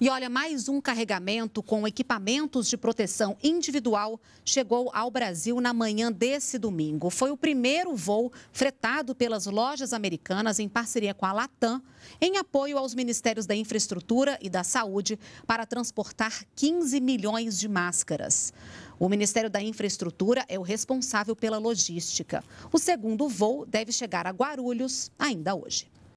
E olha, mais um carregamento com equipamentos de proteção individual chegou ao Brasil na manhã desse domingo. Foi o primeiro voo fretado pelas lojas americanas em parceria com a Latam, em apoio aos Ministérios da Infraestrutura e da Saúde, para transportar 15 milhões de máscaras. O Ministério da Infraestrutura é o responsável pela logística. O segundo voo deve chegar a Guarulhos ainda hoje.